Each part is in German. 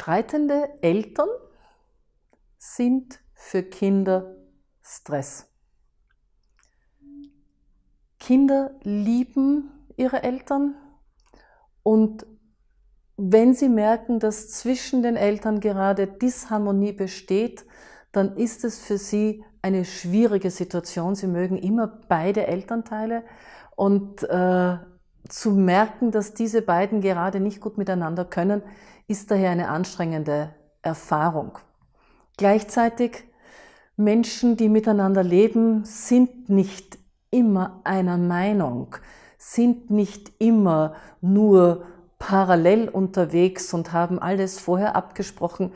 Streitende Eltern sind für Kinder Stress. Kinder lieben ihre Eltern und wenn sie merken, dass zwischen den Eltern gerade Disharmonie besteht, dann ist es für sie eine schwierige Situation. Sie mögen immer beide Elternteile und äh, zu merken, dass diese beiden gerade nicht gut miteinander können, ist daher eine anstrengende Erfahrung. Gleichzeitig Menschen, die miteinander leben, sind nicht immer einer Meinung, sind nicht immer nur parallel unterwegs und haben alles vorher abgesprochen.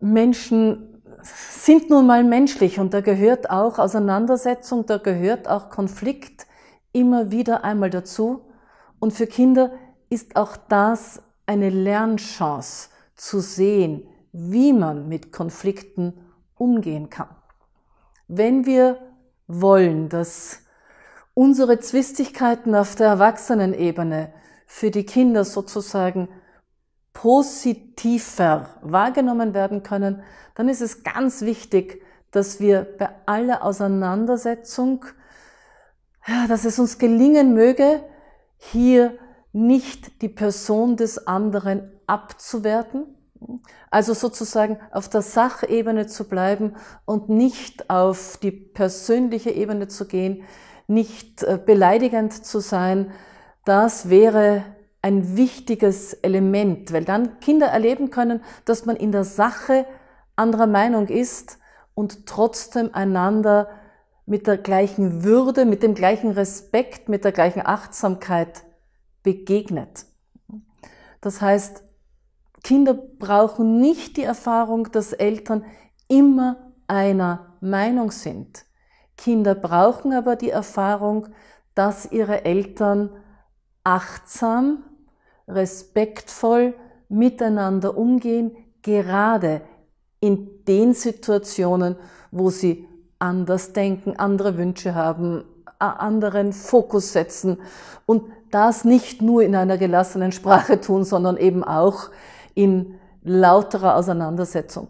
Menschen sind nun mal menschlich und da gehört auch Auseinandersetzung, da gehört auch Konflikt immer wieder einmal dazu. Und für Kinder ist auch das eine Lernchance zu sehen, wie man mit Konflikten umgehen kann. Wenn wir wollen, dass unsere Zwistigkeiten auf der Erwachsenenebene für die Kinder sozusagen positiver wahrgenommen werden können, dann ist es ganz wichtig, dass wir bei aller Auseinandersetzung dass es uns gelingen möge, hier nicht die Person des anderen abzuwerten, also sozusagen auf der Sachebene zu bleiben und nicht auf die persönliche Ebene zu gehen, nicht äh, beleidigend zu sein, das wäre ein wichtiges Element, weil dann Kinder erleben können, dass man in der Sache anderer Meinung ist und trotzdem einander mit der gleichen Würde, mit dem gleichen Respekt, mit der gleichen Achtsamkeit begegnet. Das heißt, Kinder brauchen nicht die Erfahrung, dass Eltern immer einer Meinung sind. Kinder brauchen aber die Erfahrung, dass ihre Eltern achtsam, respektvoll miteinander umgehen, gerade in den Situationen, wo sie anders denken, andere Wünsche haben, anderen Fokus setzen und das nicht nur in einer gelassenen Sprache tun, sondern eben auch in lauterer Auseinandersetzung.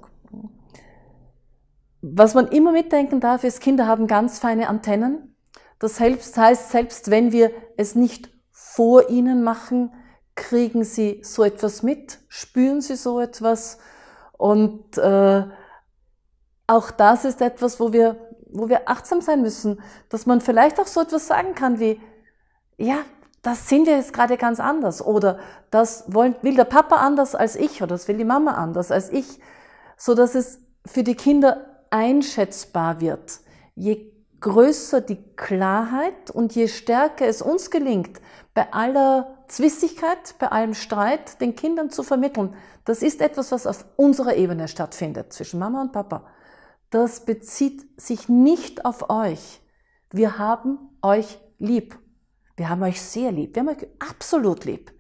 Was man immer mitdenken darf, ist, Kinder haben ganz feine Antennen. Das heißt, selbst wenn wir es nicht vor ihnen machen, kriegen sie so etwas mit, spüren sie so etwas und äh, auch das ist etwas, wo wir, wo wir achtsam sein müssen, dass man vielleicht auch so etwas sagen kann wie, ja, das sind wir jetzt gerade ganz anders oder das wollen, will der Papa anders als ich oder das will die Mama anders als ich, so dass es für die Kinder einschätzbar wird. Je größer die Klarheit und je stärker es uns gelingt, bei aller Zwissigkeit, bei allem Streit den Kindern zu vermitteln, das ist etwas, was auf unserer Ebene stattfindet zwischen Mama und Papa das bezieht sich nicht auf euch. Wir haben euch lieb. Wir haben euch sehr lieb. Wir haben euch absolut lieb.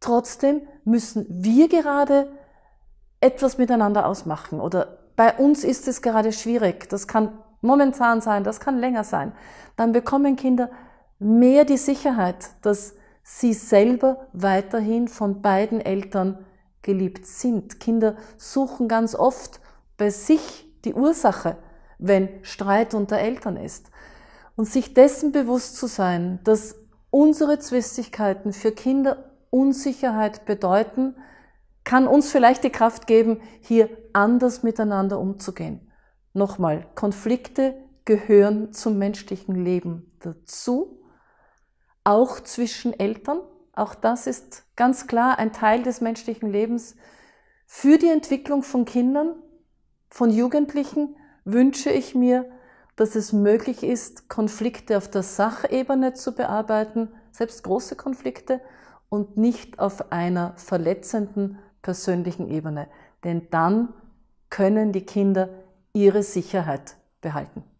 Trotzdem müssen wir gerade etwas miteinander ausmachen oder bei uns ist es gerade schwierig. Das kann momentan sein, das kann länger sein. Dann bekommen Kinder mehr die Sicherheit, dass sie selber weiterhin von beiden Eltern geliebt sind. Kinder suchen ganz oft bei sich die Ursache, wenn Streit unter Eltern ist. Und sich dessen bewusst zu sein, dass unsere Zwistigkeiten für Kinder Unsicherheit bedeuten, kann uns vielleicht die Kraft geben, hier anders miteinander umzugehen. Nochmal, Konflikte gehören zum menschlichen Leben dazu, auch zwischen Eltern. Auch das ist ganz klar ein Teil des menschlichen Lebens. Für die Entwicklung von Kindern von Jugendlichen wünsche ich mir, dass es möglich ist, Konflikte auf der Sachebene zu bearbeiten, selbst große Konflikte, und nicht auf einer verletzenden persönlichen Ebene. Denn dann können die Kinder ihre Sicherheit behalten.